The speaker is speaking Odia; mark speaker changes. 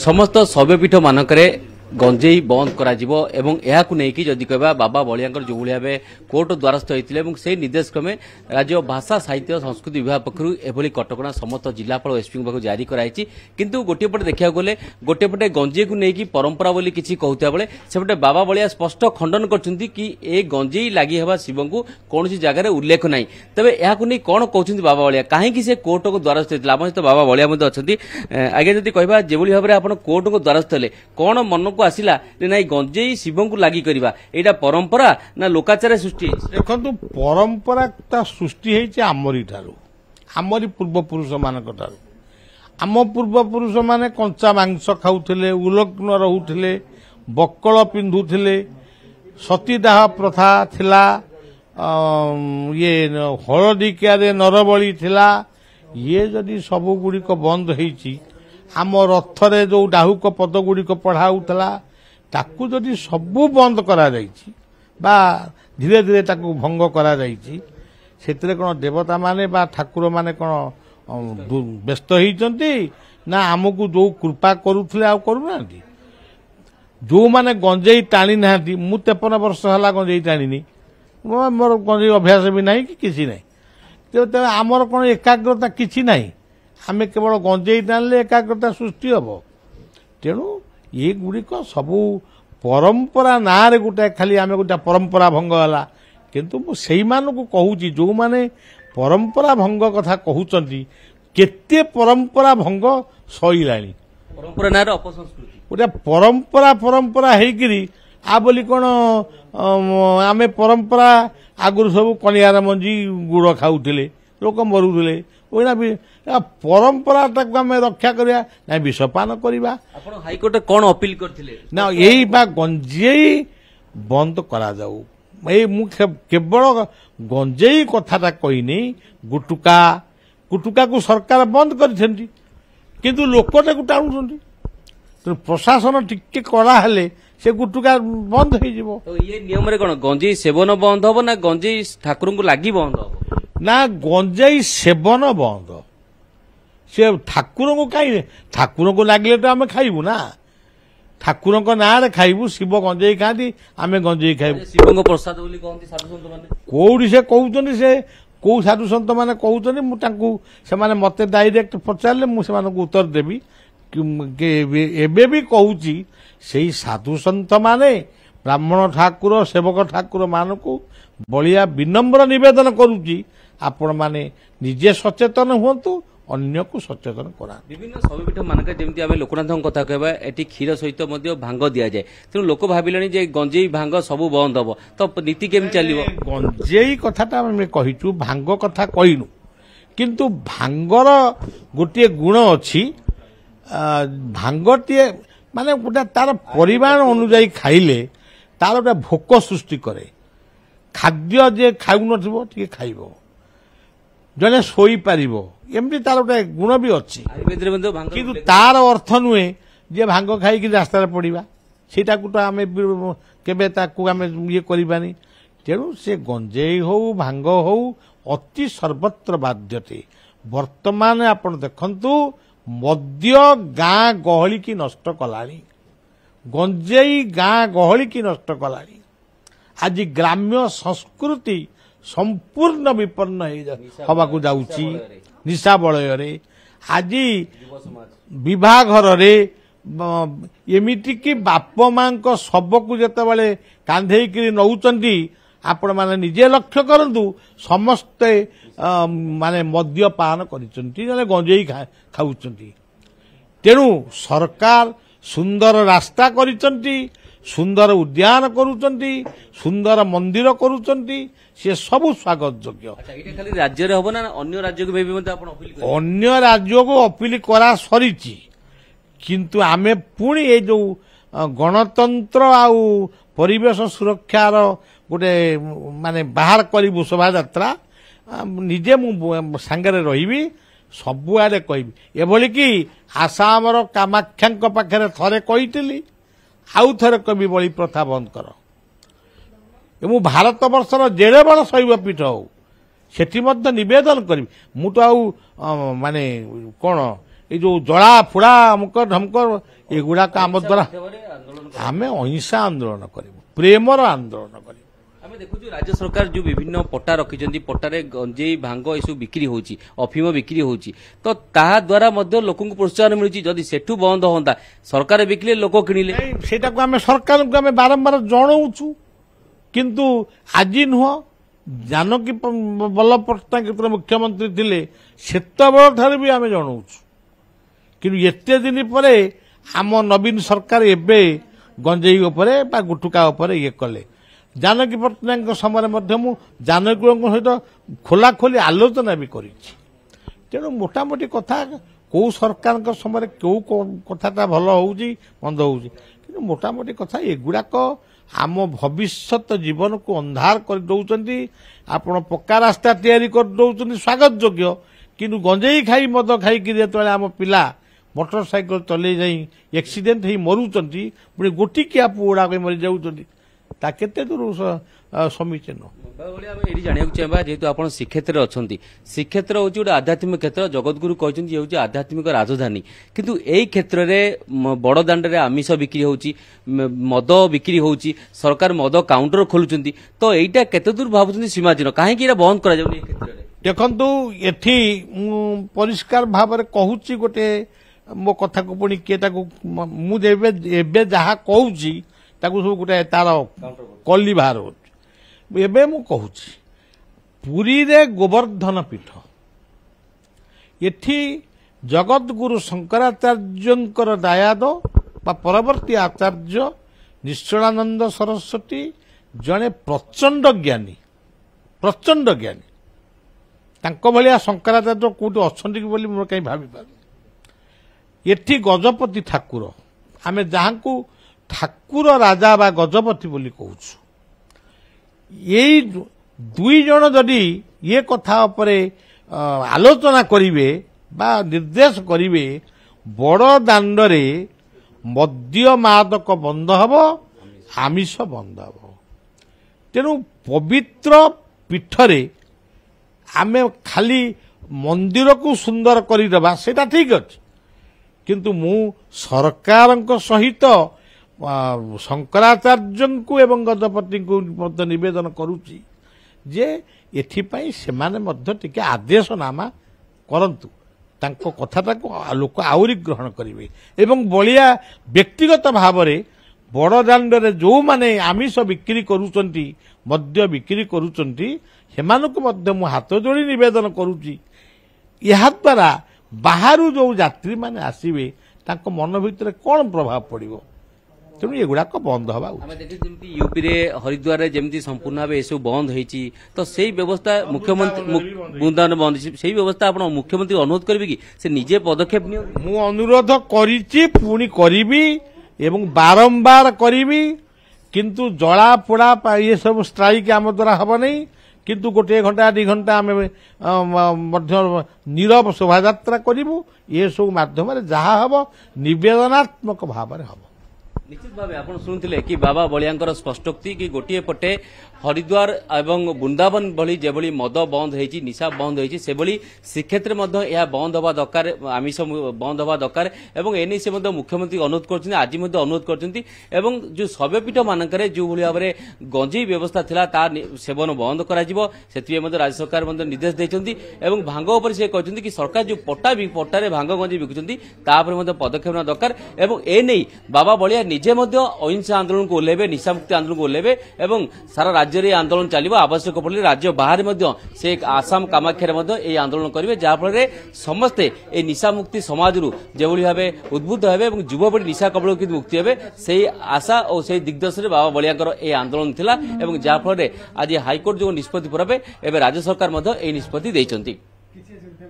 Speaker 1: ସମସ୍ତ ଶୈବପୀଠମାନଙ୍କରେ গঞ্জেই বন্ধ করা যাব এবং এখন নেই যদি কহা বাবা বলিয়াঙ্কর যেভাবে ভাবে কোর্ট দ্বারস্থ হয়েছিল এবং সেই নির্দেশ ক্রমে রাজ্য ভাষা সাহিত্য সংস্কৃতি বিভাগ পক্ষ এভাবে কটকা সমস্ত জেলাপাল এসপি পাখ জারি করা হয়েছে কিন্তু গোটিয়ে পটে দেখা গেলে গোটিয়ে পটে গঞ্জেইকু নেই পরম্পরা বলে কিছু কুয়া বেড়ে সেপটে বাবা বলিয়া স্পষ্ট খণ্ডন করছেন কি এ গঞ্জেই লাগি হওয়া শিবঙ্কু কৌশি জায়গার উল্লেখ নাই তবে এখন নেই কণ কৌন বাবা বলিয়া কাহি সে কোর্টক দ্বারস্থ হয়েছিল আমার সহ বাবা বলিয়া অনেক আগে যদি কহা যেভাবে ভাবে আপনার কোর্টক দ্বারস্থ হলে কণ মনক ଆମକୁ ଆସିଲା ଯେ ନାଇଁ ଗଞ୍ଜେଇ ଶିବଙ୍କୁ ଲାଗି କରିବା
Speaker 2: ଏଇଟା ପରମ୍ପରା ନା ଲୋକାଚାର ସୃଷ୍ଟି ହେଇଛି ଦେଖନ୍ତୁ ପରମ୍ପରା ସୃଷ୍ଟି ହେଇଛି ଆମରି ଠାରୁ ଆମରି ପୂର୍ବପୁରୁଷମାନଙ୍କ ଠାରୁ ଆମ ପୂର୍ବପୁରୁଷ ମାନେ କଞ୍ଚା ମାଂସ ଖାଉଥିଲେ ଉଲଗ୍ନ ରହୁଥିଲେ ବକଳ ପିନ୍ଧୁଥିଲେ ସତୀଦାହ ପ୍ରଥା ଥିଲା ଇଏ ହଳଦିକିଆରେ ନରବଳି ଥିଲା ଇଏ ଯଦି ସବୁଗୁଡ଼ିକ ବନ୍ଦ ହେଇଛି ଆମ ରଥରେ ଯେଉଁ ଡାହୁକ ପଦଗୁଡ଼ିକ ପଢ଼ା ହେଉଥିଲା ତାକୁ ଯଦି ସବୁ ବନ୍ଦ କରାଯାଇଛି ବା ଧୀରେ ଧୀରେ ତାକୁ ଭଙ୍ଗ କରାଯାଇଛି ସେଥିରେ କ'ଣ ଦେବତାମାନେ ବା ଠାକୁରମାନେ କ'ଣ ବ୍ୟସ୍ତ ହେଇଛନ୍ତି ନା ଆମକୁ ଯେଉଁ କୃପା କରୁଥିଲେ ଆଉ କରୁନାହାନ୍ତି ଯେଉଁମାନେ ଗଞ୍ଜେଇ ଟାଣି ନାହାନ୍ତି ମୁଁ ତେପନ ବର୍ଷ ହେଲା ଗଞ୍ଜେଇ ଟାଣିନି ମୋର ଗଞ୍ଜେଇ ଅଭ୍ୟାସ ବି ନାହିଁ କି କିଛି ନାହିଁ ତେଣୁ ଆମର କ'ଣ ଏକାଗ୍ରତା କିଛି ନାହିଁ ଆମେ କେବଳ ଗଞ୍ଜେଇ ଟାଣିଲେ ଏକାଗ୍ରତା ସୃଷ୍ଟି ହେବ ତେଣୁ ଏଗୁଡ଼ିକ ସବୁ ପରମ୍ପରା ନାଁରେ ଗୋଟେ ଖାଲି ଆମେ ଗୋଟେ ପରମ୍ପରା ଭଙ୍ଗ ହେଲା କିନ୍ତୁ ମୁଁ ସେଇମାନଙ୍କୁ କହୁଛି ଯେଉଁମାନେ ପରମ୍ପରା ଭଙ୍ଗ କଥା କହୁଛନ୍ତି କେତେ ପରମ୍ପରା ଭଙ୍ଗ ସହିଲାଣି
Speaker 1: ପରମ୍ପରା ନାଁରେ ଅପସଂସ୍କୃତି
Speaker 2: ଗୋଟେ ପରମ୍ପରା ପରମ୍ପରା ହେଇକିରି ଆ ବୋଲି କ'ଣ ଆମେ ପରମ୍ପରା ଆଗରୁ ସବୁ କନିଆର ମଞ୍ଜି ଗୁଡ଼ ଖାଉଥିଲେ ଲୋକ ମରୁଥିଲେ ଉଇଣା ବି ପରମ୍ପରାଟାକୁ ଆମେ ରକ୍ଷା କରିବା ନା ବିଷପାନ କରିବା ଆପଣ ହାଇକୋର୍ଟ କ'ଣ ଅପିଲ କରିଥିଲେ ନା ଏଇ ବା ଗଞ୍ଜେଇ ବନ୍ଦ କରାଯାଉ ଏଇ ମୁଁ କେବଳ ଗଞ୍ଜେଇ କଥାଟା କହିନି ଗୁଟୁକା ଗୁଟୁକାକୁ ସରକାର ବନ୍ଦ କରିଛନ୍ତି କିନ୍ତୁ ଲୋକଟାକୁ ଟାଣୁଛନ୍ତି ତେଣୁ ପ୍ରଶାସନ ଟିକେ କଳା ହେଲେ ସେ ଗୁଟୁକା ବନ୍ଦ ହେଇଯିବ
Speaker 1: ଇଏ ନିୟମରେ କ'ଣ ଗଞ୍ଜେଇ ସେବନ ବନ୍ଦ ହବ ନା ଗଞ୍ଜେଇ ଠାକୁରଙ୍କୁ ଲାଗି ବନ୍ଦ ହବ
Speaker 2: ନା ଗଞ୍ଜେଇ ସେବନ ବନ୍ଦ ସେ ଠାକୁରଙ୍କୁ କାହିଁ ଠାକୁରଙ୍କୁ ଲାଗିଲେ ତ ଆମେ ଖାଇବୁ ନା ଠାକୁରଙ୍କ ନାଁରେ ଖାଇବୁ ଶିବ ଗଞ୍ଜେଇ ଖାଆନ୍ତି ଆମେ ଗଞ୍ଜେଇ ଖାଇବୁ ଶିବଙ୍କ ପ୍ରସାଦ ବୋଲି କହନ୍ତି ସାଧୁସନ୍ତମାନେ କୋଉଠି ସେ କହୁଛନ୍ତି ସେ କୋଉ ସାଧୁସନ୍ତମାନେ କହୁଛନ୍ତି ମୁଁ ତାଙ୍କୁ ସେମାନେ ମୋତେ ଡାଇରେକ୍ଟ ପଚାରିଲେ ମୁଁ ସେମାନଙ୍କୁ ଉତ୍ତର ଦେବି ଏବେ ବି କହୁଛି ସେଇ ସାଧୁସନ୍ତମାନେ ବ୍ରାହ୍ମଣ ଠାକୁର ସେବକ ଠାକୁରମାନଙ୍କୁ ବଳିଆ ବିନମ୍ର ନିବେଦନ କରୁଛି ଆପଣମାନେ ନିଜେ ସଚେତନ ହୁଅନ୍ତୁ ଅନ୍ୟକୁ ସଚେତନ କରା
Speaker 1: ବିଭିନ୍ନ ଶୈବପୀଠ ମାନଙ୍କରେ ଯେମିତି ଆମେ ଲୋକନାଥଙ୍କ କଥା କହିବା ଏଠି କ୍ଷୀର ସହିତ ମଧ୍ୟ ଭାଙ୍ଗ ଦିଆଯାଏ ତେଣୁ ଲୋକ ଭାବିଲେଣି ଯେ ଗଞ୍ଜେଇ ଭାଙ୍ଗ ସବୁ ବନ୍ଦ ହେବ ତ ନୀତି କେମିତି ଚାଲିବ
Speaker 2: ଗଞ୍ଜେଇ କଥାଟା ଆମେ କହିଛୁ ଭାଙ୍ଗ କଥା କହିନୁ କିନ୍ତୁ ଭାଙ୍ଗର ଗୋଟିଏ ଗୁଣ ଅଛି ଭାଙ୍ଗଟିଏ ମାନେ ଗୋଟେ ତାର ପରିମାଣ ଅନୁଯାୟୀ ଖାଇଲେ ତାର ଗୋଟେ ଭୋକ ସୃଷ୍ଟି କରେ ଖାଦ୍ୟ ଯିଏ ଖାଉନଥିବ ଟିକେ ଖାଇବ ଜଣେ ଶୋଇପାରିବ ଏମିତି ତାର ଗୋଟେ ଗୁଣ ବି ଅଛି କିନ୍ତୁ ତାର ଅର୍ଥ ନୁହେଁ ଯେ ଭାଙ୍ଗ ଖାଇକି ରାସ୍ତାରେ ପଡ଼ିବା ସେଇଟାକୁ ତ ଆମେ କେବେ ତାକୁ ଆମେ ଇଏ କରିବାନି ତେଣୁ ସେ ଗଞ୍ଜେଇ ହଉ ଭାଙ୍ଗ ହଉ ଅତି ସର୍ବତ୍ର ବାଧ୍ୟତେ ବର୍ତ୍ତମାନ ଆପଣ ଦେଖନ୍ତୁ ମଦ୍ୟ ଗାଁ ଗହଳିକି ନଷ୍ଟ କଲାଣି ଗଞ୍ଜେଇ ଗାଁ ଗହଳିକି ନଷ୍ଟ କଲାଣି ଆଜି ଗ୍ରାମ୍ୟ ସଂସ୍କୃତି ସମ୍ପୂର୍ଣ୍ଣ ବିପନ୍ନ ହେଇ ହେବାକୁ ଯାଉଛି ନିଶା ବଳୟରେ ଆଜି ଘରରେ ଏମିତିକି ବାପ ମାଙ୍କ ଶବକୁ ଯେତେବେଳେ କାନ୍ଧେଇକିରି ନଉଛନ୍ତି ଆପଣମାନେ ନିଜେ ଲକ୍ଷ୍ୟ କରନ୍ତୁ ସମସ୍ତେ ମାନେ ମଦ୍ୟପାନ କରିଛନ୍ତି ନହେଲେ ଗଞ୍ଜେଇ ଖାଉଛନ୍ତି ତେଣୁ ସରକାର ସୁନ୍ଦର ରାସ୍ତା କରିଛନ୍ତି ସୁନ୍ଦର ଉଦ୍ୟାନ କରୁଛନ୍ତି ସୁନ୍ଦର ମନ୍ଦିର କରୁଛନ୍ତି ସେ ସବୁ ସ୍ୱାଗତ ଯୋଗ୍ୟ
Speaker 1: ରାଜ୍ୟରେ ହେବ ନା ଅନ୍ୟ ରାଜ୍ୟକୁ
Speaker 2: ଅନ୍ୟ ରାଜ୍ୟକୁ ଅପିଲ କରା ସରିଛି କିନ୍ତୁ ଆମେ ପୁଣି ଏ ଯେଉଁ ଗଣତନ୍ତ୍ର ଆଉ ପରିବେଶ ସୁରକ୍ଷାର ଗୋଟେ ମାନେ ବାହାର କରିବୁ ଶୋଭାଯାତ୍ରା ନିଜେ ମୁଁ ସାଙ୍ଗରେ ରହିବି ସବୁଆଡ଼େ କହିବି ଏଭଳି କି ଆସାମର କାମାକ୍ଷାଙ୍କ ପାଖରେ ଥରେ କହିଥିଲି ଆଉ ଥରେ କବି ବଳି ପ୍ରଥା ବନ୍ଦ କର ମୁଁ ଭାରତବର୍ଷର ଯେଡ଼େ ବଡ଼ ଶୈବ ପୀଠ ହଉ ସେଠି ମଧ୍ୟ ନିବେଦନ କରିବି ମୁଁ ତ ଆଉ ମାନେ କ'ଣ ଏ ଯେଉଁ ଜଳା ଫୁଡ଼ା ଅମକ ଢମକ ଏଗୁଡ଼ାକ ଆମ ଦ୍ୱାରା ଆମେ ଅହିଂସା ଆନ୍ଦୋଳନ କରିବୁ ପ୍ରେମର ଆନ୍ଦୋଳନ କରିବୁ
Speaker 1: তুমি দেখুছ রাজ্য সরকার যে বিভিন্ন পটা রকিছেন পটারে গঞ্জেই ভাঙ্গ এসব বিক্রি হচ্ছে অফিম বিক্রি হচ্ছে তো তাহা দ্বারা মধ্য লোককে প্রোৎসাহন মিলুছি যদি সেঠু বন্ধ
Speaker 2: হতা সরকার বিকিলে লোক কিনিলে সেটা আমি সরকারকে আমি বারম্বার জনাওছু কিন্তু আজি নুহ জানকী বল্লভ পট্টনাক যেতবে মুখ্যমন্ত্রী লে সেতবেল ঠার বি আমি জনাওছু কিন্তু এতে দিন পরে আম নবীন সরকার এবে গঞ্জেই উপরে বা গুটুকা উপরে ইয়ে কলে ଜାନକୀ ପଟ୍ଟନାୟକଙ୍କ ସମୟରେ ମଧ୍ୟ ମୁଁ ଜାନକୀଙ୍କ ସହିତ ଖୋଲାଖୋଲି ଆଲୋଚନା ବି କରିଛି ତେଣୁ ମୋଟାମୋଟି କଥା କେଉଁ ସରକାରଙ୍କ ସମୟରେ କେଉଁ କଥାଟା ଭଲ ହେଉଛି ମନ୍ଦ ହେଉଛି କିନ୍ତୁ ମୋଟାମୋଟି କଥା ଏଗୁଡ଼ାକ ଆମ ଭବିଷ୍ୟତ ଜୀବନକୁ ଅନ୍ଧାର କରିଦେଉଛନ୍ତି ଆପଣ ପକ୍କା ରାସ୍ତା ତିଆରି କରିଦେଉଛନ୍ତି ସ୍ୱାଗତ ଯୋଗ୍ୟ କିନ୍ତୁ ଗଞ୍ଜେଇ ଖାଇ ମଦ ଖାଇକି ଯେତେବେଳେ ଆମ ପିଲା ମୋଟରସାଇକେଲ ଚଲେଇ ଯାଇ ଏକ୍ସିଡେଣ୍ଟ ହେଇ ମରୁଛନ୍ତି ପୁଣି ଗୋଟିକିଆ ପୁଅ ଗୁଡ଼ାକ ମରିଯାଉଛନ୍ତି ତା କେତେ ଦୂର ସମୀଚୀନ ଏଇଠି ଜାଣିବାକୁ ଚାହିଁବା ଯେହେତୁ ଆପଣ ଶ୍ରୀକ୍ଷେତ୍ରରେ ଅଛନ୍ତି
Speaker 1: ଶ୍ରୀକ୍ଷେତ୍ର ହେଉଛି ଗୋଟେ ଆଧ୍ୟାତ୍ମିକ କ୍ଷେତ୍ର ଜଗତଗୁରୁ କହିଛନ୍ତି ହେଉଛି ଆଧ୍ୟାତ୍ମିକ ରାଜଧାନୀ କିନ୍ତୁ ଏଇ କ୍ଷେତ୍ରରେ ବଡ ଦାଣ୍ଡରେ ଆମିଷ ବିକ୍ରି ହେଉଛି ମଦ ବିକ୍ରି ହେଉଛି ସରକାର ମଦ କାଉଣ୍ଟର
Speaker 2: ଖୋଲୁଛନ୍ତି ତ ଏଇଟା କେତେ ଦୂର ଭାବୁଛନ୍ତି ସୀମାଚୀନ କାହିଁକି ଏଇଟା ବନ୍ଦ କରାଯାଉନି ଏଇ କ୍ଷେତ୍ରରେ ଦେଖନ୍ତୁ ଏଠି ମୁଁ ପରିଷ୍କାର ଭାବରେ କହୁଛି ଗୋଟେ ମୋ କଥାକୁ ପୁଣି କିଏ ତାକୁ ମୁଁ ଏବେ ଯାହା କହୁଛି ତାକୁ ସବୁ ଗୋଟେ ତାର କଲି ବାହାର ହେଉଛି ଏବେ ମୁଁ କହୁଛି ପୁରୀରେ ଗୋବର୍ଦ୍ଧନ ପୀଠ ଏଠି ଜଗଦ୍ଗୁରୁ ଶଙ୍କରାଚାର୍ଯ୍ୟଙ୍କର ଦାୟାଦ ବା ପରବର୍ତ୍ତୀ ଆଚାର୍ଯ୍ୟ ନିଶ୍ଚଳାନନ୍ଦ ସରସ୍ୱତୀ ଜଣେ ପ୍ରଚଣ୍ଡ ଜ୍ଞାନୀ ପ୍ରଚଣ୍ଡ ଜ୍ଞାନୀ ତାଙ୍କ ଭଳିଆ ଶଙ୍କରାଚାର୍ଯ୍ୟ କେଉଁଠି ଅଛନ୍ତି କି ବୋଲି ମୁଁ କାହିଁ ଭାବିପାରୁନି ଏଠି ଗଜପତି ଠାକୁର ଆମେ ଯାହାଙ୍କୁ ଠାକୁର ରାଜା ବା ଗଜପତି ବୋଲି କହୁଛୁ ଏଇ ଦୁଇ ଜଣ ଯଦି ଇଏ କଥା ଉପରେ ଆଲୋଚନା କରିବେ ବା ନିର୍ଦ୍ଦେଶ କରିବେ ବଡ଼ ଦାଣ୍ଡରେ ମଦ୍ୟ ମାଦକ ବନ୍ଦ ହେବ ଆମିଷ ବନ୍ଦ ହେବ ତେଣୁ ପବିତ୍ର ପୀଠରେ ଆମେ ଖାଲି ମନ୍ଦିରକୁ ସୁନ୍ଦର କରିଦେବା ସେଇଟା ଠିକ୍ ଅଛି କିନ୍ତୁ ମୁଁ ସରକାରଙ୍କ ସହିତ ଶଙ୍କରାଚାର୍ଯ୍ୟଙ୍କୁ ଏବଂ ଗଜପତିଙ୍କୁ ମଧ୍ୟ ନିବେଦନ କରୁଛି ଯେ ଏଥିପାଇଁ ସେମାନେ ମଧ୍ୟ ଟିକେ ଆଦେଶନାମା କରନ୍ତୁ ତାଙ୍କ କଥାଟାକୁ ଲୋକ ଆହୁରି ଗ୍ରହଣ କରିବେ ଏବଂ ବଳିଆ ବ୍ୟକ୍ତିଗତ ଭାବରେ ବଡ଼ଦାଣ୍ଡରେ ଯେଉଁମାନେ ଆମିଷ ବିକ୍ରି କରୁଛନ୍ତି ମଦ୍ୟ ବିକ୍ରି କରୁଛନ୍ତି ସେମାନଙ୍କୁ ମଧ୍ୟ ମୁଁ ହାତ ଯୋଡ଼ି ନିବେଦନ କରୁଛି ଏହାଦ୍ୱାରା ବାହାରୁ ଯେଉଁ ଯାତ୍ରୀମାନେ ଆସିବେ ତାଙ୍କ ମନ ଭିତରେ କ'ଣ ପ୍ରଭାବ ପଡ଼ିବ ତେଣୁ ଏଗୁଡ଼ାକ ବନ୍ଦ ହେବା ଆମେ
Speaker 1: ଦେଖିଛୁ ଯେମିତି ୟୁପିରେ ହରିଦ୍ୱାରରେ ଯେମିତି ସମ୍ପୂର୍ଣ୍ଣ ଭାବେ ଏସବୁ ବନ୍ଦ ହୋଇଛି ତ ସେହି ବ୍ୟବସ୍ଥା ମୁଖ୍ୟମନ୍ତ୍ରୀ ବୃନ୍ଦାବନ ବନ୍ଦ ହେଇଛି
Speaker 2: ସେହି ବ୍ୟବସ୍ଥା ଆପଣ ମୁଖ୍ୟମନ୍ତ୍ରୀ ଅନୁରୋଧ କରିବେ କି ସେ ନିଜେ ପଦକ୍ଷେପ ନିଅନ୍ତୁ ମୁଁ ଅନୁରୋଧ କରିଛି ପୁଣି କରିବି ଏବଂ ବାରମ୍ବାର କରିବି କିନ୍ତୁ ଜଳା ପୋଡ଼ା ଏସବୁ ଷ୍ଟ୍ରାଇକ୍ ଆମ ଦ୍ୱାରା ହେବ ନାହିଁ କିନ୍ତୁ ଗୋଟିଏ ଘଣ୍ଟା ଦୁଇ ଘଣ୍ଟା ଆମେ ମଧ୍ୟ ନିରବ ଶୋଭାଯାତ୍ରା କରିବୁ ଏସବୁ ମାଧ୍ୟମରେ ଯାହା ହେବ ନିବେଦନାତ୍ମକ ଭାବରେ ହେବ
Speaker 1: ନିଶ୍ଚିତ ଭାବେ ଆପଣ ଶୁଣୁଥିଲେ କି ବାବା ବଳିଆଙ୍କର ସ୍ପଷ୍ଟୋକ୍ତି କି ଗୋଟିଏ ପଟେ ହରିଦ୍ୱାର ଏବଂ ବୃନ୍ଦାବନ ଭଳି ଯେଭଳି ମଦ ବନ୍ଦ ହୋଇଛି ନିଶା ବନ୍ଦ ହୋଇଛି ସେଭଳି ଶ୍ରୀକ୍ଷେତ୍ରରେ ମଧ୍ୟ ଏହା ବନ୍ଦ ହେବା ଦରକାର ଆମିଷ ବନ୍ଦ ହେବା ଦରକାର ଏବଂ ଏନେଇ ସେ ମଧ୍ୟ ମୁଖ୍ୟମନ୍ତ୍ରୀ ଅନୁରୋଧ କରିଛନ୍ତି ଆଜି ମଧ୍ୟ ଅନୁରୋଧ କରିଛନ୍ତି ଏବଂ ଯେଉଁ ଶୈବପୀଠମାନଙ୍କରେ ଯେଉଁଭଳି ଭାବରେ ଗଞ୍ଜେଇ ବ୍ୟବସ୍ଥା ଥିଲା ତା ସେବନ ବନ୍ଦ କରାଯିବ ସେଥିପାଇଁ ମଧ୍ୟ ରାଜ୍ୟ ସରକାର ମଧ୍ୟ ନିର୍ଦ୍ଦେଶ ଦେଇଛନ୍ତି ଏବଂ ଭାଙ୍ଗ ଉପରେ ସେ କହିଛନ୍ତି କି ସରକାର ଯେଉଁ ପଟା ପଟାରେ ଭାଙ୍ଗ ଗଞ୍ଜେଇ ବିକୁଛନ୍ତି ତା ଉପରେ ମଧ୍ୟ ପଦକ୍ଷେପ ନେବା ଦରକାର ଏବଂ ଏନେଇ ବାବା ବଳିଆ ନିଜେ ମଧ୍ୟ ଅହିଂସା ଆନ୍ଦୋଳନକୁ ଓହ୍ଲାଇବେ ନିଶାମୁକ୍ତି ଆନ୍ଦୋଳନକୁ ଓହ୍ଲାଇବେ ଏବଂ ସାରା ରାଜ୍ୟରେ ଏହି ଆନ୍ଦୋଳନ ଚାଲିବ ଆବଶ୍ୟକ ପଡ଼ିଲେ ରାଜ୍ୟ ବାହାରେ ମଧ୍ୟ ସେ ଆସାମ କାମାକ୍ଷାରେ ମଧ୍ୟ ଏହି ଆନ୍ଦୋଳନ କରିବେ ଯାହାଫଳରେ ସମସ୍ତେ ଏହି ନିଶାମୁକ୍ତି ସମାଜରୁ ଯେଭଳି ଭାବେ ଉଦ୍ବୁଦ୍ଧ ହେବେ ଏବଂ ଯୁବପିଢ଼ି ନିଶା କବଳରୁ କିନ୍ତୁ ମୁକ୍ତି ହେବେ ସେହି ଆଶା ଓ ସେହି ଦିଗ୍ଦର୍ଶନରେ ବାବା ବଳିଆଙ୍କର ଏହି ଆନ୍ଦୋଳନ ଥିଲା ଏବଂ ଯାହାଫଳରେ ଆଜି ହାଇକୋର୍ଟ ଯେଉଁ ନିଷ୍ପତ୍ତି ପୂରାବେ ଏବେ ରାଜ୍ୟ ସରକାର ମଧ୍ୟ ଏହି ନିଷ୍ପତ୍ତି ଦେଇଛନ୍ତି